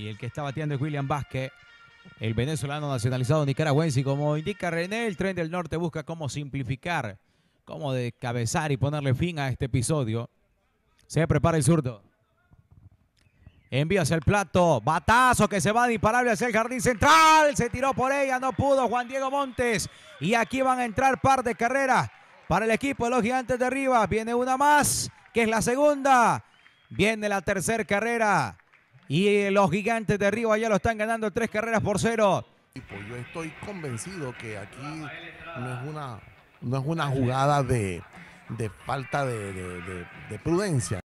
Y el que está bateando es William Vázquez, el venezolano nacionalizado nicaragüense. Y como indica René, el tren del norte busca cómo simplificar, cómo descabezar y ponerle fin a este episodio. Se prepara el zurdo. Envía hacia el plato. Batazo que se va a dispararle hacia el jardín central. Se tiró por ella, no pudo Juan Diego Montes. Y aquí van a entrar par de carreras para el equipo de los Gigantes de arriba. Viene una más, que es la segunda. Viene la tercera carrera. Y los gigantes de arriba ya lo están ganando tres carreras por cero. Pues yo estoy convencido que aquí no es una, no es una jugada de, falta de, prudencia.